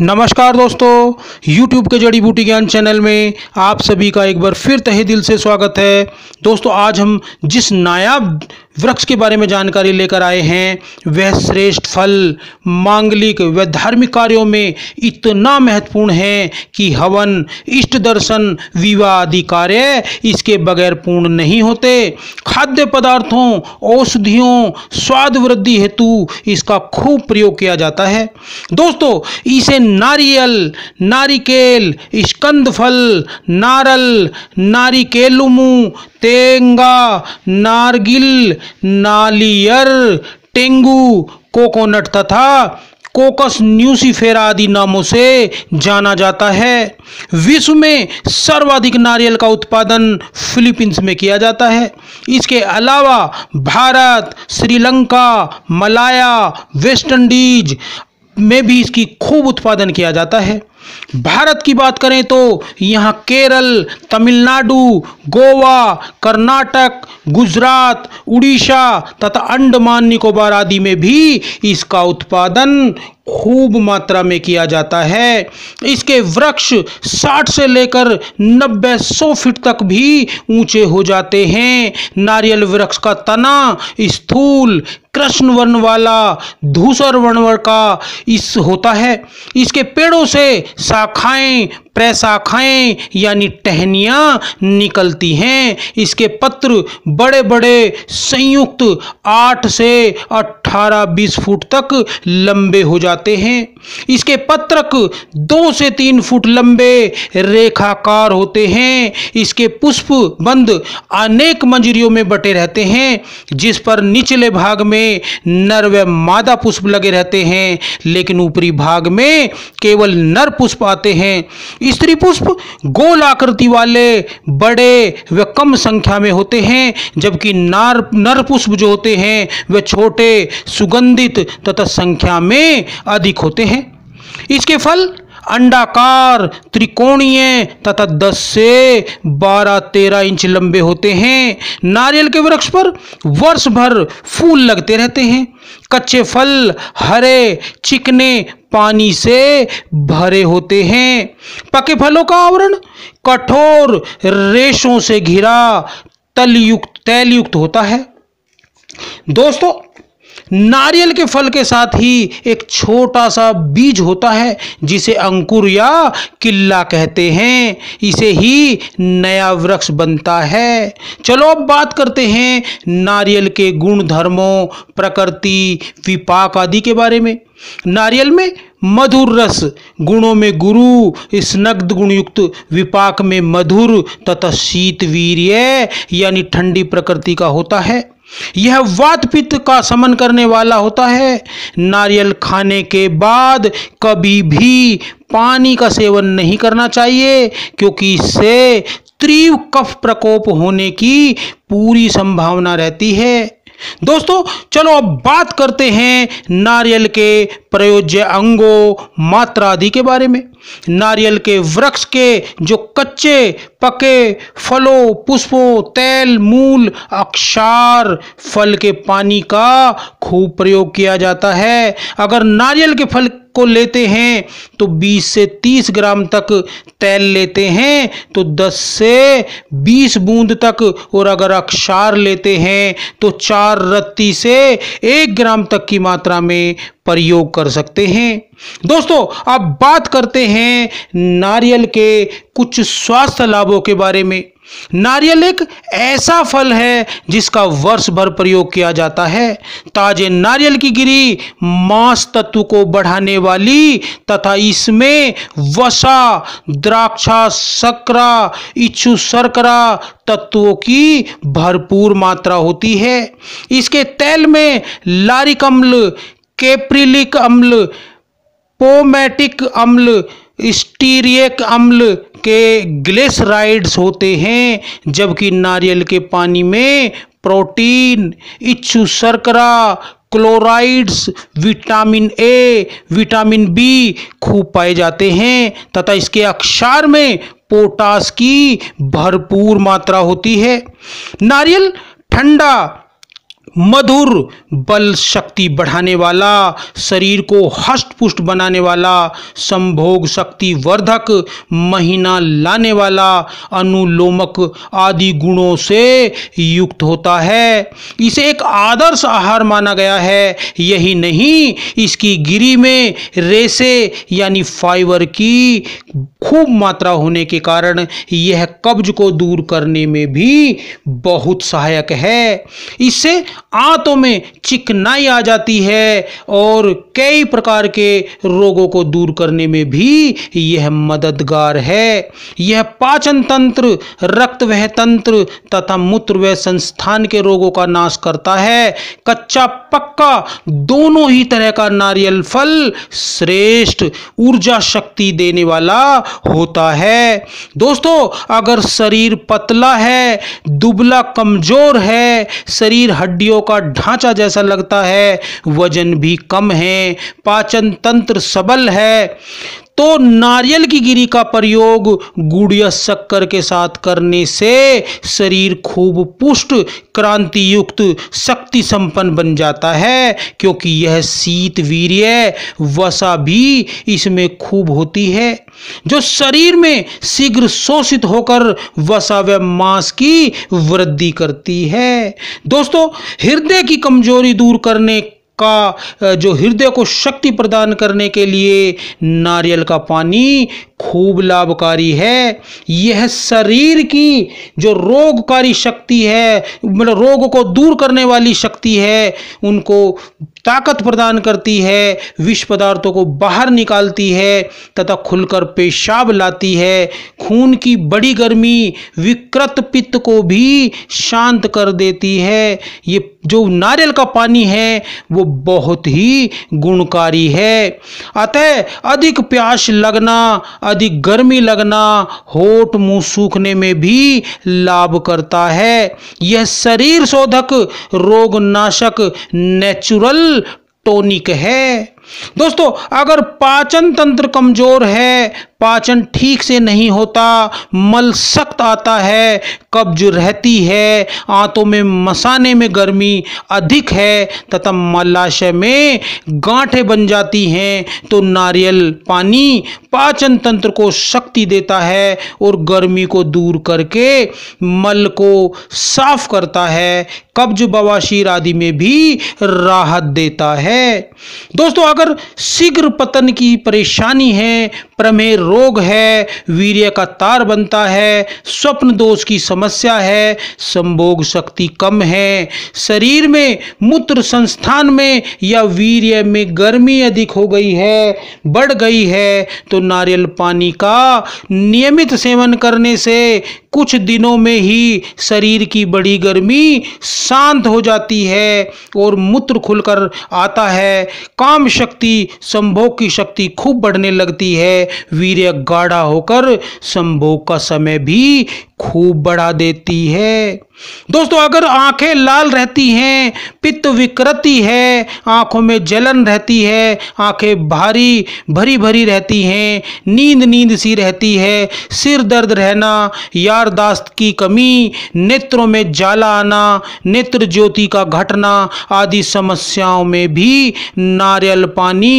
नमस्कार दोस्तों YouTube के जड़ी बूटी ज्ञान चैनल में आप सभी का एक बार फिर तहे दिल से स्वागत है दोस्तों आज हम जिस नायाब वृक्ष के बारे में जानकारी लेकर आए हैं वह श्रेष्ठ फल मांगलिक व धार्मिक कार्यों में इतना महत्वपूर्ण है कि हवन इष्ट दर्शन विवाह आदि कार्य इसके बगैर पूर्ण नहीं होते खाद्य पदार्थों औषधियों स्वाद वृद्धि हेतु इसका खूब प्रयोग किया जाता है दोस्तों इसे नारियल नारिकेल स्कंद फल नारल नारिकेलुमू तेंगा नारगिल नालियर टेंगू कोकोनट तथा कोकस न्यूसीफेरा आदि नामों से जाना जाता है विश्व में सर्वाधिक नारियल का उत्पादन फिलीपींस में किया जाता है इसके अलावा Bharat Sri Lanka Malaya West Indies में भी इसकी खूब उत्पादन किया जाता है भारत की बात करें तो यहाँ केरल तमिलनाडु गोवा कर्नाटक गुजरात उड़ीसा तथा अंडमान निकोबार आदि में भी इसका उत्पादन खूब मात्रा में किया जाता है इसके वृक्ष 60 से लेकर 90 सौ फीट तक भी ऊंचे हो जाते हैं नारियल वृक्ष का तना स्थूल कृष्ण वर्ण वाला धूसर वर्ण का इस होता है इसके पेड़ों से शाखाएं प्रशाखाएं यानी टहनियाँ निकलती हैं इसके पत्र बड़े बड़े संयुक्त आठ से अट्ठारह बीस फुट तक लंबे हो जाते हैं इसके पत्रक दो से तीन फुट लंबे रेखाकार होते हैं इसके पुष्प बंद अनेक मंजरियों में बटे रहते हैं जिस पर निचले भाग में नर व मादा पुष्प लगे रहते हैं लेकिन ऊपरी भाग में केवल नर पुष्प आते हैं स्त्री पुष्प गोल आकृति वाले बड़े व कम संख्या में होते हैं जबकि नार नर पुष्प जो होते हैं वे छोटे सुगंधित तथा संख्या में अधिक होते हैं इसके फल अंडाकार त्रिकोणीय तथा 10 से 12-13 इंच लंबे होते हैं नारियल के वृक्ष पर वर्ष भर फूल लगते रहते हैं कच्चे फल हरे चिकने पानी से भरे होते हैं पके फलों का आवरण कठोर रेशों से घिरा तलयुक्त तैलयुक्त होता है दोस्तों नारियल के फल के साथ ही एक छोटा सा बीज होता है जिसे अंकुर या किल्ला कहते हैं इसे ही नया वृक्ष बनता है चलो अब बात करते हैं नारियल के गुण धर्मों प्रकृति विपाक आदि के बारे में नारियल में मधुर रस गुणों में गुरु स्नग्ध गुणयुक्त विपाक में मधुर तथा शीत वीर्य यानी ठंडी प्रकृति का होता है यह वात पित्त का समन करने वाला होता है नारियल खाने के बाद कभी भी पानी का सेवन नहीं करना चाहिए क्योंकि इससे तीव्र कफ प्रकोप होने की पूरी संभावना रहती है दोस्तों चलो अब बात करते हैं नारियल के प्रयोज्य अंगों मात्रा आदि के बारे में नारियल के वृक्ष के जो कच्चे पके फलों पुष्पों तेल मूल अक्षार फल के पानी का खूब प्रयोग किया जाता है अगर नारियल के फल को लेते हैं तो 20 से 30 ग्राम तक तेल लेते हैं तो 10 से 20 बूंद तक और अगर अक्षार लेते हैं तो चार रत्ती से एक ग्राम तक की मात्रा में प्रयोग कर सकते हैं दोस्तों अब बात करते हैं नारियल के कुछ स्वास्थ्य लाभों के बारे में नारियल एक ऐसा फल है जिसका वर्ष भर प्रयोग किया जाता है ताजे नारियल की गिरी मांस तत्व को बढ़ाने वाली तथा इसमें वसा द्राक्षा सकरा इच्छु शर्करा तत्वों की भरपूर मात्रा होती है इसके तेल में लारिकम्ल केप्रिलिक अम्ल पोमेटिक अम्ल स्टीरियक अम्ल के ग्लेसराइड्स होते हैं जबकि नारियल के पानी में प्रोटीन इच्छु शर्करा chlorides vitamin A vitamin B खूब पाए जाते हैं तथा इसके अक्षार में पोटास की भरपूर मात्रा होती है नारियल ठंडा मधुर बल शक्ति बढ़ाने वाला शरीर को हष्टपुष्ट बनाने वाला संभोग शक्ति वर्धक महीना लाने वाला अनुलोमक आदि गुणों से युक्त होता है इसे एक आदर्श आहार माना गया है यही नहीं इसकी गिरी में रेसे यानी फाइबर की खूब मात्रा होने के कारण यह कब्ज को दूर करने में भी बहुत सहायक है इससे आंतों में चिकनाई आ जाती है और कई प्रकार के रोगों को दूर करने में भी यह मददगार है यह पाचन तंत्र रक्त वह तंत्र तथा मूत्र व संस्थान के रोगों का नाश करता है कच्चा पक्का दोनों ही तरह का नारियल फल श्रेष्ठ ऊर्जा शक्ति देने वाला होता है दोस्तों अगर शरीर पतला है दुबला कमजोर है शरीर हड्डियों हड्डियों का ढांचा जैसा लगता है वजन भी कम है पाचन तंत्र सबल है तो नारियल की गिरी का प्रयोग गुड़ या शक्कर के साथ करने से शरीर खूब पुष्ट क्रांति युक्त शक्ति संपन्न बन जाता है क्योंकि यह शीत वीर्य वसा भी इसमें खूब होती है जो शरीर में शीघ्र शोषित होकर वसा व मांस की वृद्धि करती है दोस्तों हृदय की कमजोरी दूर करने का जो हृदय को शक्ति प्रदान करने के लिए नारियल का पानी खूब लाभकारी है यह शरीर की जो रोगकारी शक्ति है मतलब रोग को दूर करने वाली शक्ति है उनको ताकत प्रदान करती है विष पदार्थों को बाहर निकालती है तथा खुलकर पेशाब लाती है खून की बड़ी गर्मी विकृत पित्त को भी शांत कर देती है ये जो नारियल का पानी है वो बहुत ही गुणकारी है अतः अधिक प्यास लगना अधिक गर्मी लगना होठ मुंह सूखने में भी लाभ करता है यह शरीर शोधक रोगनाशक नेचुरल टोनिक है दोस्तों अगर पाचन तंत्र कमजोर है पाचन ठीक से नहीं होता मल सख्त आता है कब्ज रहती है आंतों में मसाने में गर्मी अधिक है तथा मलाशय में गांठें बन जाती हैं तो नारियल पानी पाचन तंत्र को शक्ति देता है और गर्मी को दूर करके मल को साफ करता है कब्ज बवासीर आदि में भी राहत देता है दोस्तों अगर शीघ्र पतन की परेशानी है प्रमेह रोग है वीर्य का तार बनता है स्वप्न दोष की समस्या है संभोग शक्ति कम है शरीर में मूत्र संस्थान में या वीर्य में गर्मी अधिक हो गई है बढ़ गई है तो नारियल पानी का नियमित सेवन करने से कुछ दिनों में ही शरीर की बड़ी गर्मी शांत हो जाती है और मूत्र खुलकर आता है काम शक्ति संभोग की शक्ति खूब बढ़ने लगती है वीर्य गाढ़ा होकर संभोग का समय भी खूब बढ़ा देती है दोस्तों अगर आंखें लाल रहती हैं पित्त विकृति है आंखों में जलन रहती है आंखें भारी भरी भरी रहती हैं नींद नींद सी रहती है सिर दर्द रहना यारदाश्त की कमी नेत्रों में जाला आना नेत्र ज्योति का घटना आदि समस्याओं में भी नारियल पानी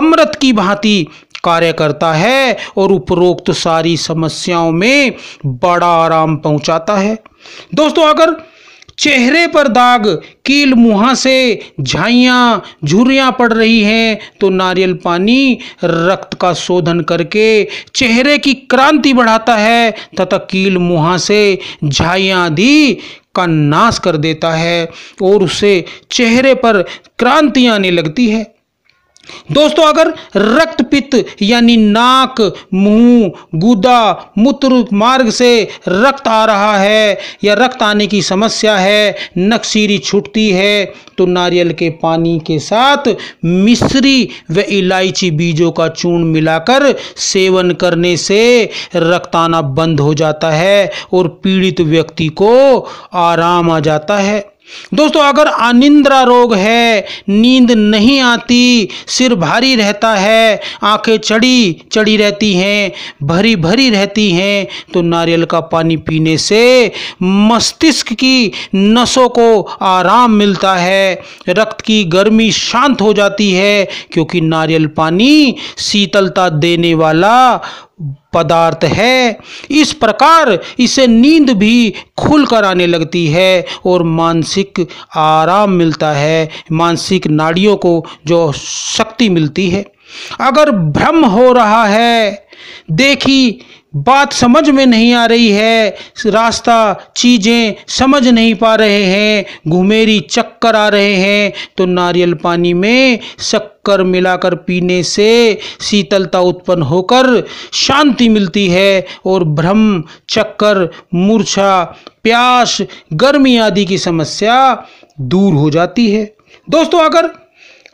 अमृत की भांति कार्य करता है और उपरोक्त सारी समस्याओं में बड़ा आराम पहुंचाता है दोस्तों अगर चेहरे पर दाग कील मुँह से झाइया झुरियाँ पड़ रही हैं तो नारियल पानी रक्त का शोधन करके चेहरे की क्रांति बढ़ाता है तथा कील मुहा से झाइया आदि का नाश कर देता है और उसे चेहरे पर क्रांति आने लगती है दोस्तों अगर रक्त पित्त यानी नाक मुंह गुदा मूत्र मार्ग से रक्त आ रहा है या रक्त आने की समस्या है नक्सीरी छूटती है तो नारियल के पानी के साथ मिश्री व इलायची बीजों का चूर्ण मिलाकर सेवन करने से रक्त आना बंद हो जाता है और पीड़ित व्यक्ति को आराम आ जाता है दोस्तों अगर अनिंद्रा रोग है नींद नहीं आती सिर भारी रहता है आंखें चढ़ी चढ़ी रहती हैं भरी भरी रहती हैं तो नारियल का पानी पीने से मस्तिष्क की नसों को आराम मिलता है रक्त की गर्मी शांत हो जाती है क्योंकि नारियल पानी शीतलता देने वाला पदार्थ है इस प्रकार इसे नींद भी खुल कर आने लगती है और मानसिक आराम मिलता है मानसिक नाड़ियों को जो शक्ति मिलती है अगर भ्रम हो रहा है देखी बात समझ में नहीं आ रही है रास्ता चीज़ें समझ नहीं पा रहे हैं घुमेरी चक्कर आ रहे हैं तो नारियल पानी में शक्कर मिलाकर पीने से शीतलता उत्पन्न होकर शांति मिलती है और भ्रम चक्कर मूर्छा प्यास गर्मी आदि की समस्या दूर हो जाती है दोस्तों अगर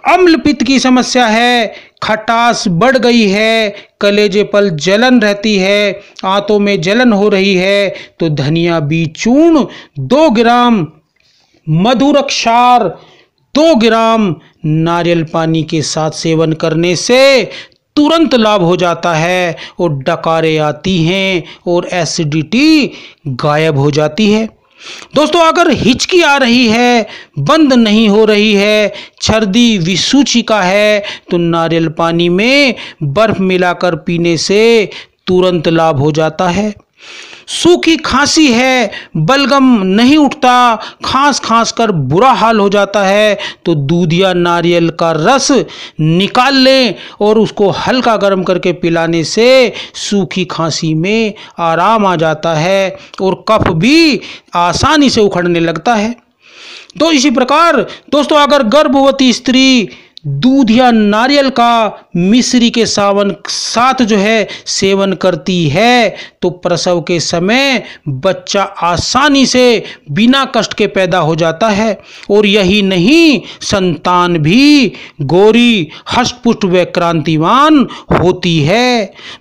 पित्त की समस्या है खटास बढ़ गई है कलेजे पल जलन रहती है आंतों में जलन हो रही है तो धनिया बीज चूर्ण दो ग्राम मधुरक्षार दो ग्राम नारियल पानी के साथ सेवन करने से तुरंत लाभ हो जाता है और डकारें आती हैं और एसिडिटी गायब हो जाती है दोस्तों अगर हिचकी आ रही है बंद नहीं हो रही है छर्दी विसूची का है तो नारियल पानी में बर्फ़ मिलाकर पीने से तुरंत लाभ हो जाता है सूखी खांसी है बलगम नहीं उठता खांस खांस कर बुरा हाल हो जाता है तो दूध या नारियल का रस निकाल लें और उसको हल्का गर्म करके पिलाने से सूखी खांसी में आराम आ जाता है और कफ भी आसानी से उखड़ने लगता है तो इसी प्रकार दोस्तों अगर गर्भवती स्त्री दूध या नारियल का मिश्री के सावन साथ जो है सेवन करती है तो प्रसव के समय बच्चा आसानी से बिना कष्ट के पैदा हो जाता है और यही नहीं संतान भी गोरी हष्टपुष्ट व क्रांतिवान होती है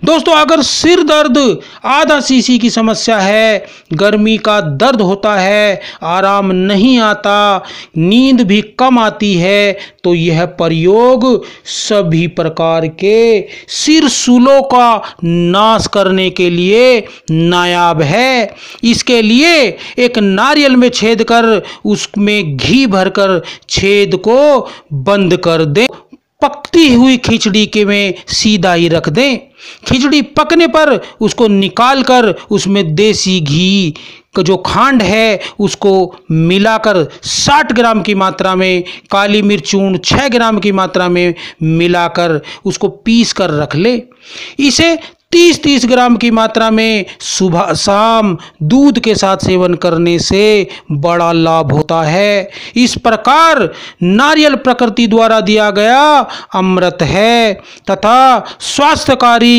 दोस्तों अगर सिर दर्द आधा सीसी की समस्या है गर्मी का दर्द होता है आराम नहीं आता नींद भी कम आती है तो यह परि प्रयोग सभी प्रकार के सिरसुलों का नाश करने के लिए नायाब है इसके लिए एक नारियल में छेद कर उसमें घी भरकर छेद को बंद कर दें पकती हुई खिचड़ी के में सीधा ही रख दें खिचड़ी पकने पर उसको निकाल कर उसमें देसी घी का जो खांड है उसको मिलाकर 60 ग्राम की मात्रा में काली मिर्च चूर्ण छः ग्राम की मात्रा में मिलाकर उसको पीस कर रख ले इसे 30-30 ग्राम की मात्रा में सुबह शाम दूध के साथ सेवन करने से बड़ा लाभ होता है इस प्रकार नारियल प्रकृति द्वारा दिया गया अमृत है तथा स्वास्थ्यकारी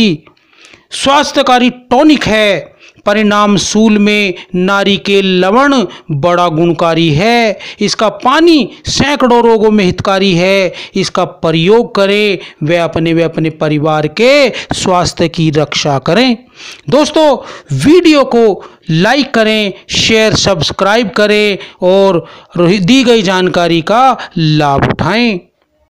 स्वास्थ्यकारी टॉनिक है परिणाम सूल में नारी के लवण बड़ा गुणकारी है इसका पानी सैकड़ों रोगों में हितकारी है इसका प्रयोग करें वे अपने वे अपने परिवार के स्वास्थ्य की रक्षा करें दोस्तों वीडियो को लाइक करें शेयर सब्सक्राइब करें और दी गई जानकारी का लाभ उठाएं